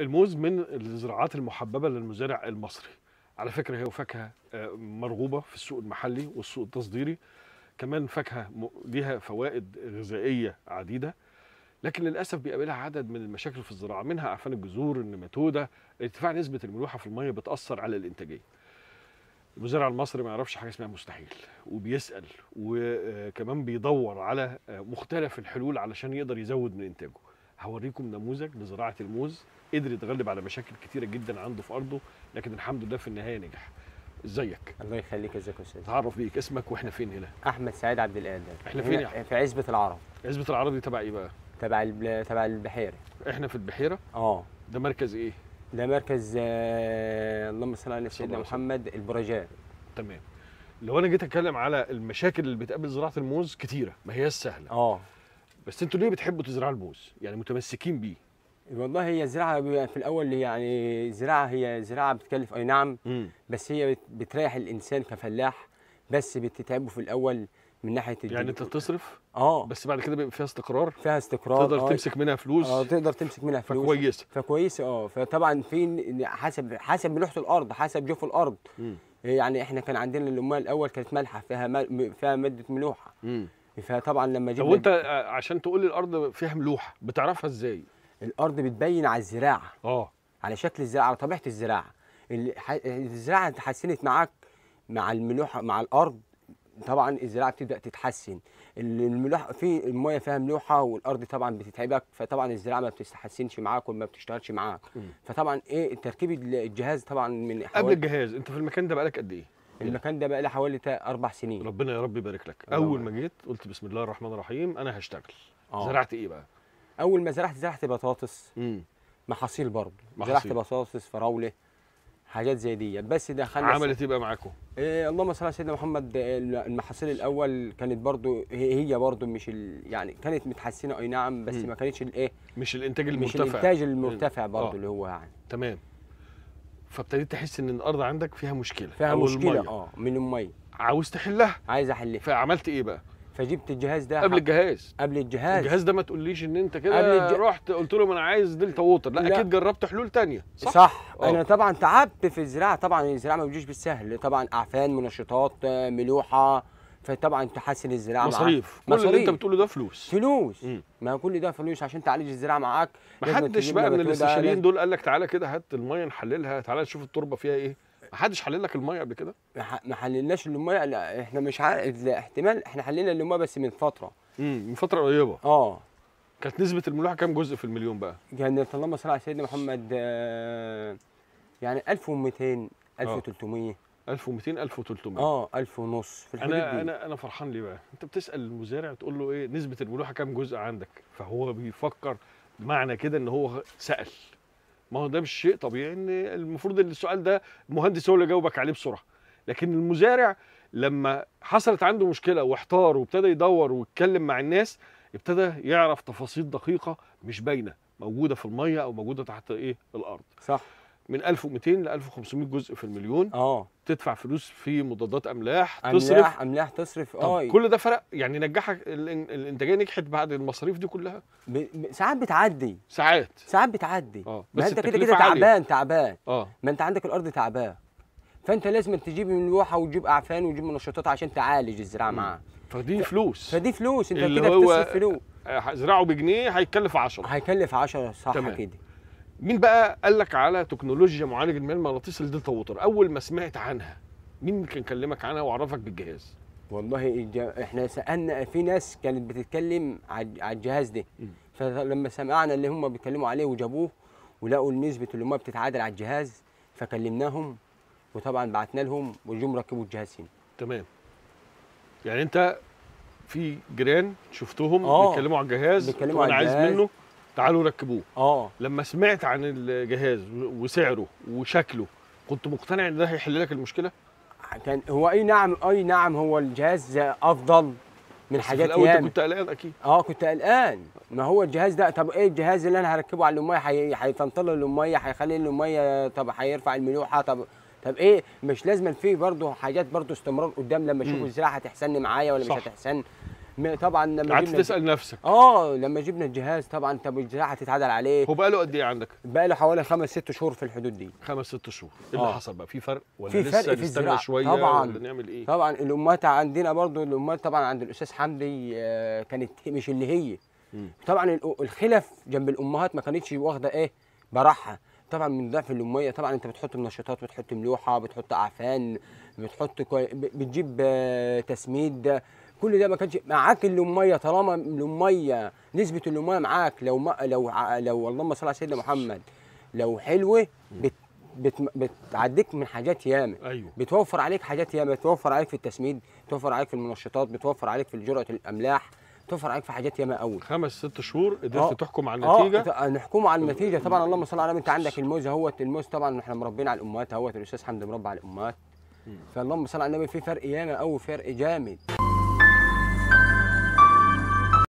الموز من الزراعات المحببة للمزارع المصري على فكرة هي فاكهة آه، مرغوبة في السوق المحلي والسوق التصديري كمان فاكهة ليها فوائد غذائية عديدة لكن للأسف بيقابلها عدد من المشاكل في الزراعة منها عفان الجذور النماتودة ارتفاع نسبة الملوحة في المية بتأثر على الإنتاجية المزارع المصري ما يعرفش حاجه اسمها مستحيل وبيسال وكمان آه، بيدور على آه، مختلف الحلول علشان يقدر يزود من انتاجه هوريكم نموذج لزراعه الموز قدر يتغلب على مشاكل كتيره جدا عنده في ارضه لكن الحمد لله في النهايه نجح ازيك الله يخليك ازيك يا استاذ تعرف بيك اسمك واحنا فين هنا احمد سعيد عبد القادر احنا فين يا في عزبه العرب عزبه العرب دي تبع ايه بقى تبع الب... تبع البحيره احنا في البحيره اه ده مركز ايه ده مركز آه، اللهم صل على سيدنا محمد البرجاء تمام لو انا جيت اتكلم على المشاكل اللي بتقابل زراعه الموز كتيره ما هي سهله اه بس انتوا ليه بتحبوا تزرعوا الموز يعني متمسكين بيه والله هي زراعه في الاول يعني زراعه هي زراعه بتكلف اي نعم بس هي بتريح الانسان كفلاح بس بتتعبه في الاول من ناحيه الجديد. يعني انت بتصرف اه بس بعد كده بيبقى فيها استقرار فيها استقرار تقدر آه. تمسك منها فلوس اه تقدر تمسك منها فلوس فكويسه فكويسه اه فطبعا في حسب حسب ملوحه الارض حسب جوف الارض مم. يعني احنا كان عندنا الامال الاول كانت ملحه فيها مل... فيها ماده ملوحه مم. فطبعا لما جبنا طب وانت آه، عشان تقول الارض فيها ملوحه بتعرفها ازاي؟ الارض بتبين على الزراعه اه على شكل الزراعه على طبيعه الزراعه الزراعه اتحسنت معاك مع الملوحه مع الارض طبعا الزراعه بتبدا تتحسن الملوحه في الميه فيها ملوحه والارض طبعا بتتعبك فطبعا الزراعه ما بتستحسنش معاك وما بتشتغلش معاك فطبعا ايه تركيب الجهاز طبعا من قبل الجهاز انت في المكان ده بقالك قد ايه؟ إيه. المكان ده بقى لي حوالي اربع سنين ربنا يا رب يبارك لك اول ما جيت قلت بسم الله الرحمن الرحيم انا هشتغل آه. زرعت ايه بقى اول ما زرعت زرعت بطاطس امم محاصيل برضه زرعت بطاطس فراوله حاجات زي دي بس دخلنا عملت ايه بقى معاكم؟ إيه اللهم صل على سيدنا محمد المحاصيل الاول كانت برضه هي برضه مش ال يعني كانت متحسنه اي نعم بس مم. ما كانتش الايه مش الانتاج المرتفع مش الانتاج المرتفع برضه آه. اللي هو يعني تمام فابتديت تحس ان الارض عندك فيها مشكله فيها مشكله اه من الميه عاوز تحلها عايز احلها فعملت ايه بقى فجبت الجهاز ده قبل الجهاز قبل الجهاز الجهاز ده ما تقوليش ان انت كده قبل الج... رحت قلت له انا عايز دلتا ووتر لا, لا اكيد جربت حلول تانية صح صح آه. انا طبعا تعبت في الزراعه طبعا الزراعه ما بتجيش بالسهل طبعا اعفان منشطات آه، ملوحه فطبعا تحسن الزراعه مصاريف كل اللي انت بتقوله ده فلوس فلوس مم. ما كل ده فلوس عشان تعالج الزراعه معاك محدش بقى من الاستشاريين دول قال لك تعالى كده هات الميه نحللها تعالى نشوف التربه فيها ايه ما حدش حلل لك الميه قبل كده ما حللناش الميه لا احنا مش عارف لا احتمال احنا حللنا الميه بس من فتره امم من فتره قريبه اه كانت نسبه الملوحه كام جزء في المليون بقى يعني اللهم صل على سيدنا محمد آه يعني 1200 1300 1200 1300 اه 1000 ونص في الحدود انا دي. انا انا فرحان ليه بقى انت بتسال المزارع تقول له ايه نسبه الملوحه كام جزء عندك فهو بيفكر معنى كده ان هو سال ما هو ده مش شيء طبيعي ان المفروض ان السؤال ده المهندس هو اللي جاوبك عليه بسرعه لكن المزارع لما حصلت عنده مشكله واحتار وابتدى يدور ويتكلم مع الناس ابتدى يعرف تفاصيل دقيقه مش باينه موجوده في الميه او موجوده تحت ايه الارض صح من 1200 ل 1500 جزء في المليون اه تدفع فلوس في مضادات املاح, أملاح تصرف املاح تصرف اه كل ده فرق يعني نجحك الانتاجيه نجحت بعد المصاريف دي كلها ب... ب... ساعات بتعدي ساعات ساعات بتعدي اه ما انت كده كده تعبان تعبان اه ما انت عندك الارض تعبان فانت لازم تجيب ملوحه وتجيب اعفان وتجيب منشطات عشان تعالج الزراعه معاها فدي ف... فلوس فدي فلوس انت كده بتصرف فلوس زراعه بجنيه هيكلف 10 هيكلف 10 صح كده مين بقى قال لك على تكنولوجيا معالج الماء المغناطيسي للدلتا ووتر اول ما سمعت عنها مين كان كلمك عنها وعرفك بالجهاز والله احنا سالنا في ناس كانت بتتكلم على الجهاز ده فلما سمعنا اللي هم بيتكلموا عليه وجابوه ولقوا النسبه اللي هم بتتعادل على الجهاز فكلمناهم وطبعا بعتنا لهم وجم ركبوا الجهاز هنا تمام يعني انت في جيران شفتهم آه. بيتكلموا على الجهاز بيتكلموا على الجهاز عايز منه تعالوا ركبوه اه لما سمعت عن الجهاز وسعره وشكله كنت مقتنع ان ده هيحل لك المشكله كان هو اي نعم اي نعم هو الجهاز افضل من حاجات ياما انت كنت قلقان اكيد اه كنت قلقان ما هو الجهاز ده طب ايه الجهاز اللي انا هركبه على الاميه هيتنطلق الميه هيخلي الميه طب هيرفع الملوحه طب طب ايه مش لازم في برضه حاجات برضه استمرار قدام لما اشوف الزراعه هتحسن معايا ولا صح. مش هتحسن طبعا لما قعدت تسال نفسك اه لما جبنا الجهاز طبعا انت مش ساعه عليه هو بقى له قد ايه عندك؟ بقى له حوالي خمس ست شهور في الحدود دي خمس ست شهور ايه اللي آه. حصل بقى في فرق ولا في لسه فرق في نستنى شويه طبعا ولا نعمل ايه؟ طبعا الامهات عندنا برضو الامهات طبعا عند الاستاذ حمدي آه، كانت مش اللي هي مم. طبعا الخلف جنب الامهات ما كانتش واخده ايه براحه طبعا من ضعف الاميه طبعا انت بتحط منشطات بتحط ملوحه بتحط اعفان بتحط كوي... بتجيب آه، تسميد كل ده ما كانش معاك اللميه طالما اللميه نسبه اللميه معاك لو ما لو لو اللهم صل على سيدنا محمد لو حلوه بت بت بتعديك من حاجات ياما أيوه. بتوفر عليك حاجات ياما بتوفر عليك في التسميد بتوفر عليك في المنشطات بتوفر عليك في جرعه الاملاح بتوفر عليك في حاجات ياما قوي خمس ست شهور قدرت آه. تحكم على آه، النتيجه اه نحكم على النتيجه طبعا اللهم صل على انت عندك الموز اهوت الموز طبعا احنا مربيين على الامهات اهوت الاستاذ حمدي مربى على الامهات فاللهم صل على النبي في فرق ياما قوي فرق جامد